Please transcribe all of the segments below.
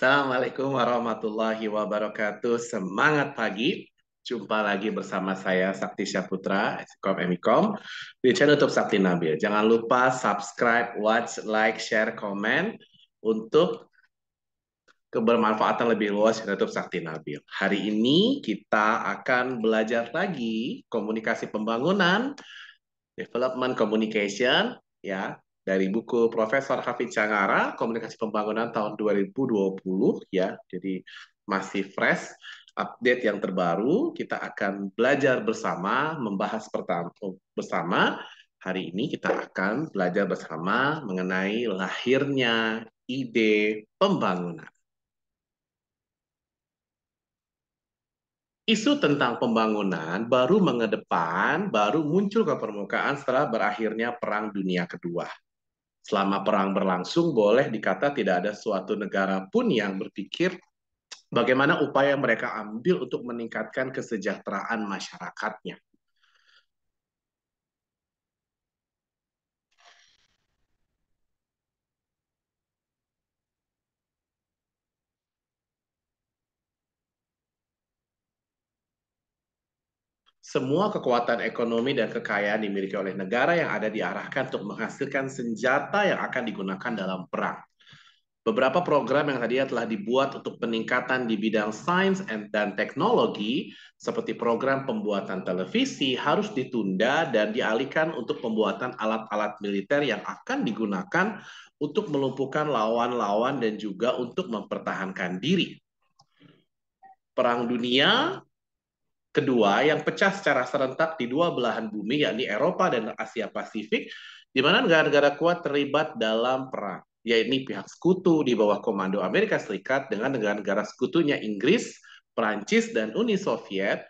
Assalamualaikum warahmatullahi wabarakatuh. Semangat pagi. Jumpa lagi bersama saya Sakti Syaputra, Sikom Emikom di channel YouTube Sakti Nabil. Jangan lupa subscribe, watch, like, share, komen untuk kebermanfaatan lebih luas di YouTube Sakti Nabil. Hari ini kita akan belajar lagi komunikasi pembangunan, development communication, ya dari buku Profesor Hafid Cangara Komunikasi Pembangunan tahun 2020 ya. Jadi masih fresh update yang terbaru. Kita akan belajar bersama, membahas pertama, oh, bersama. Hari ini kita akan belajar bersama mengenai lahirnya ide pembangunan. Isu tentang pembangunan baru mengedepan, baru muncul ke permukaan setelah berakhirnya Perang Dunia Kedua selama perang berlangsung boleh dikata tidak ada suatu negara pun yang berpikir bagaimana upaya mereka ambil untuk meningkatkan kesejahteraan masyarakatnya semua kekuatan ekonomi dan kekayaan dimiliki oleh negara yang ada diarahkan untuk menghasilkan senjata yang akan digunakan dalam perang. Beberapa program yang tadinya telah dibuat untuk peningkatan di bidang sains dan teknologi, seperti program pembuatan televisi, harus ditunda dan dialihkan untuk pembuatan alat-alat militer yang akan digunakan untuk melumpuhkan lawan-lawan dan juga untuk mempertahankan diri. Perang dunia kedua yang pecah secara serentak di dua belahan bumi yakni Eropa dan Asia Pasifik di mana negara-negara kuat terlibat dalam perang yakni pihak sekutu di bawah komando Amerika Serikat dengan negara-negara sekutunya Inggris, Perancis dan Uni Soviet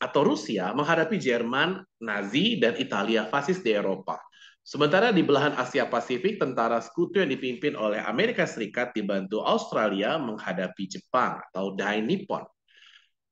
atau Rusia menghadapi Jerman Nazi dan Italia fasis di Eropa. Sementara di belahan Asia Pasifik, tentara sekutu yang dipimpin oleh Amerika Serikat dibantu Australia menghadapi Jepang atau Dai Nippon.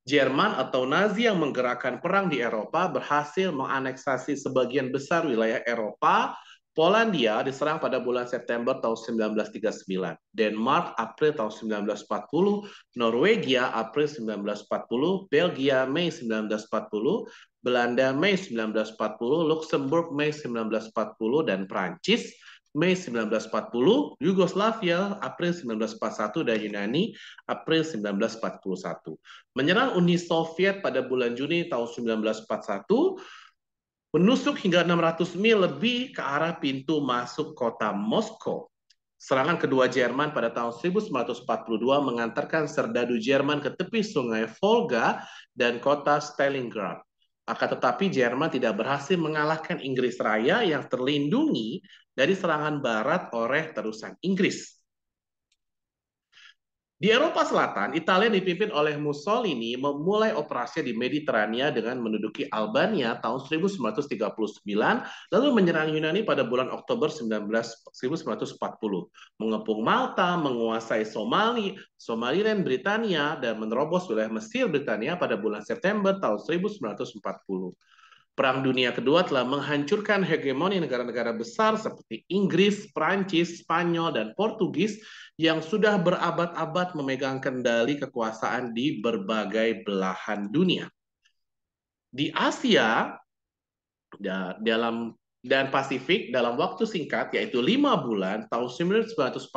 Jerman atau Nazi yang menggerakkan perang di Eropa berhasil menganeksasi sebagian besar wilayah Eropa. Polandia diserang pada bulan September tahun 1939, Denmark April tahun 1940, Norwegia April 1940, Belgia Mei 1940, Belanda Mei 1940, Luxembourg Mei 1940, dan Prancis Mei 1940, Yugoslavia, April 1941, dan Yunani, April 1941. Menyerang Uni Soviet pada bulan Juni tahun 1941, menusuk hingga 600 mil lebih ke arah pintu masuk kota Moskow. Serangan kedua Jerman pada tahun 1942 mengantarkan serdadu Jerman ke tepi sungai Volga dan kota Stalingrad. Akan tetapi Jerman tidak berhasil mengalahkan Inggris Raya yang terlindungi dari serangan barat oleh terusan Inggris. Di Eropa Selatan, Italia dipimpin oleh Mussolini memulai operasi di Mediterania dengan menduduki Albania tahun 1939, lalu menyerang Yunani pada bulan Oktober 19, 1940, mengepung Malta, menguasai Somali, Somaliland Britania, dan menerobos wilayah Mesir Britania pada bulan September tahun 1940. Perang Dunia Kedua telah menghancurkan hegemoni negara-negara besar seperti Inggris, Prancis, Spanyol, dan Portugis yang sudah berabad-abad memegang kendali kekuasaan di berbagai belahan dunia. Di Asia dalam dan Pasifik dalam waktu singkat yaitu lima bulan tahun 1941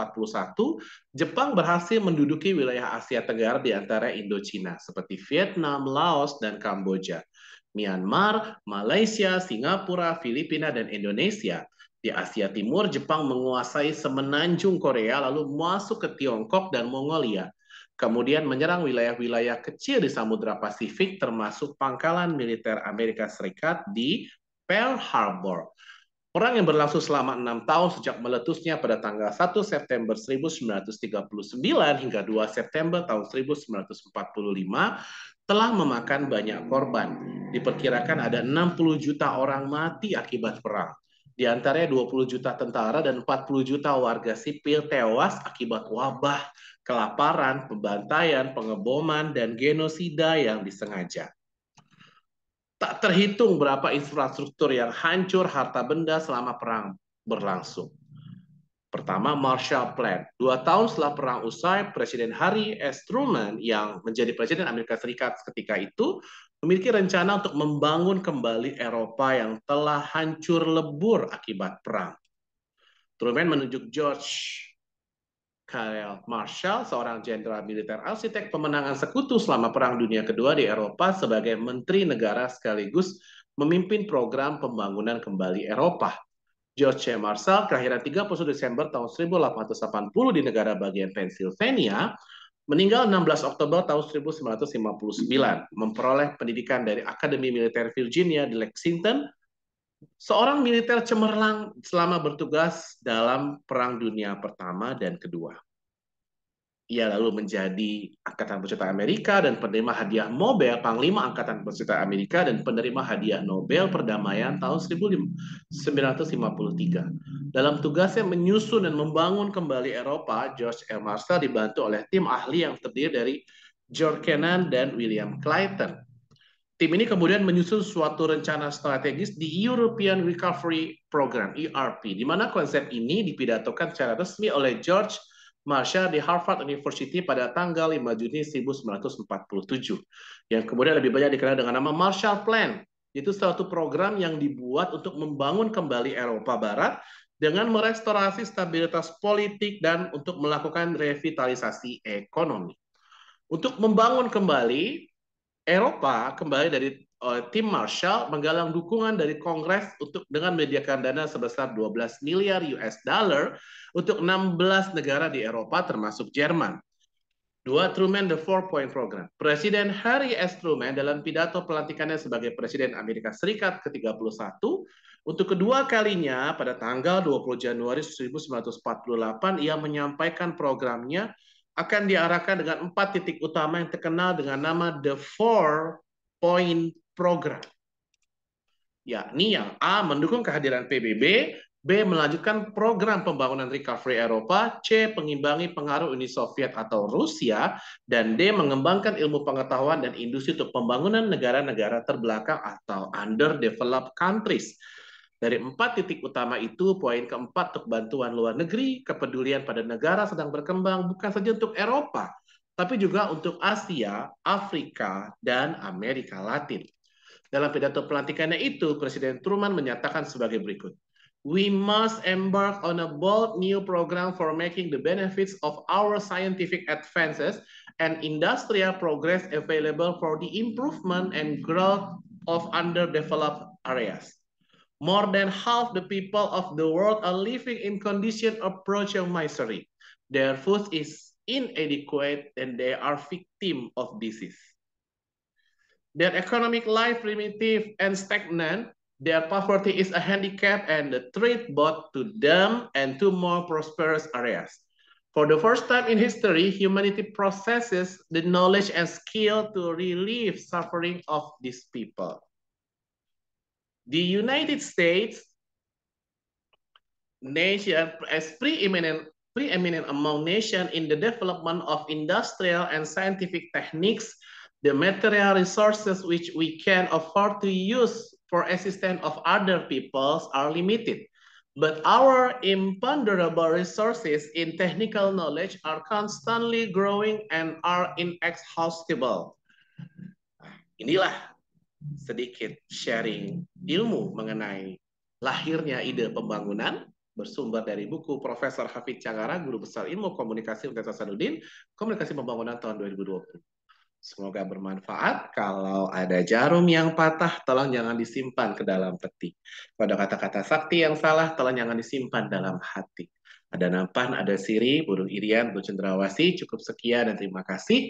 Jepang berhasil menduduki wilayah Asia Tenggara di antara Indochina seperti Vietnam, Laos, dan Kamboja. Myanmar, Malaysia, Singapura, Filipina, dan Indonesia. Di Asia Timur, Jepang menguasai semenanjung Korea lalu masuk ke Tiongkok dan Mongolia. Kemudian menyerang wilayah-wilayah kecil di Samudra Pasifik termasuk pangkalan militer Amerika Serikat di Pearl Harbor. Perang yang berlangsung selama enam tahun sejak meletusnya pada tanggal 1 September 1939 hingga 2 September tahun 1945 telah memakan banyak korban. Diperkirakan ada 60 juta orang mati akibat perang. Di antaranya 20 juta tentara dan 40 juta warga sipil tewas akibat wabah, kelaparan, pembantaian, pengeboman, dan genosida yang disengaja. Tak terhitung berapa infrastruktur yang hancur harta benda selama perang berlangsung. Pertama, Marshall Plan. Dua tahun setelah perang usai, Presiden Harry S. Truman yang menjadi Presiden Amerika Serikat ketika itu memiliki rencana untuk membangun kembali Eropa yang telah hancur lebur akibat perang. Truman menunjuk George Karel Marshall, seorang jenderal militer arsitek pemenangan sekutu selama Perang Dunia Kedua di Eropa sebagai menteri negara sekaligus memimpin program pembangunan kembali Eropa. George C. Marshall kelahiran 30 Desember tahun 1880 di negara bagian Pennsylvania, meninggal 16 Oktober tahun 1959, memperoleh pendidikan dari Akademi Militer Virginia di Lexington, seorang militer cemerlang selama bertugas dalam Perang Dunia Pertama dan Kedua. Ia lalu menjadi Angkatan Bersenjata Amerika dan penerima hadiah Nobel, Panglima Angkatan Bersenjata Amerika dan penerima hadiah Nobel Perdamaian tahun 1953. Dalam tugasnya menyusun dan membangun kembali Eropa, George R. Marshall dibantu oleh tim ahli yang terdiri dari George Kennan dan William Clayton. Tim ini kemudian menyusun suatu rencana strategis di European Recovery Program (ERP), di mana konsep ini dipidatokan secara resmi oleh George Marshall di Harvard University pada tanggal 5 Juni 1947, yang kemudian lebih banyak dikenal dengan nama Marshall Plan. Itu suatu program yang dibuat untuk membangun kembali Eropa Barat dengan merestorasi stabilitas politik dan untuk melakukan revitalisasi ekonomi. Untuk membangun kembali Eropa kembali dari uh, tim Marshall menggalang dukungan dari Kongres untuk dengan menyediakan dana sebesar 12 miliar US dollar untuk 16 negara di Eropa termasuk Jerman. Dua Truman the Four Point Program. Presiden Harry S. Truman dalam pidato pelantikannya sebagai Presiden Amerika Serikat ke-31 untuk kedua kalinya pada tanggal 20 Januari 1948 ia menyampaikan programnya akan diarahkan dengan empat titik utama yang terkenal dengan nama The Four Point Program. Yakni yang A mendukung kehadiran PBB, B melanjutkan program pembangunan recovery Eropa, C pengimbangi pengaruh Uni Soviet atau Rusia, dan D mengembangkan ilmu pengetahuan dan industri untuk pembangunan negara-negara terbelakang atau underdeveloped countries. Dari empat titik utama itu, poin keempat untuk bantuan luar negeri, kepedulian pada negara sedang berkembang bukan saja untuk Eropa, tapi juga untuk Asia, Afrika, dan Amerika Latin. Dalam pidato pelantikannya itu, Presiden Truman menyatakan sebagai berikut. We must embark on a bold new program for making the benefits of our scientific advances and industrial progress available for the improvement and growth of underdeveloped areas. More than half the people of the world are living in condition approaching misery. Their food is inadequate and they are victim of disease. Their economic life primitive and stagnant. Their poverty is a handicap and a threat both to them and to more prosperous areas. For the first time in history, humanity processes the knowledge and skill to relieve suffering of these people. The United States nation as preeminent preeminent among nations in the development of industrial and scientific techniques, the material resources which we can afford to use for assistance of other peoples are limited. But our imponderable resources in technical knowledge are constantly growing and are inexhaustible. Inilah sedikit sharing ilmu mengenai lahirnya ide pembangunan bersumber dari buku Profesor Hafid Cagara, Guru Besar Ilmu Komunikasi Universitas Hasanuddin, Komunikasi Pembangunan tahun 2020. Semoga bermanfaat. Kalau ada jarum yang patah, tolong jangan disimpan ke dalam peti. pada kata-kata sakti yang salah, tolong jangan disimpan dalam hati. Ada Nampan, ada Siri, Burung Irian, Burung Cendrawasi. Cukup sekian dan terima kasih.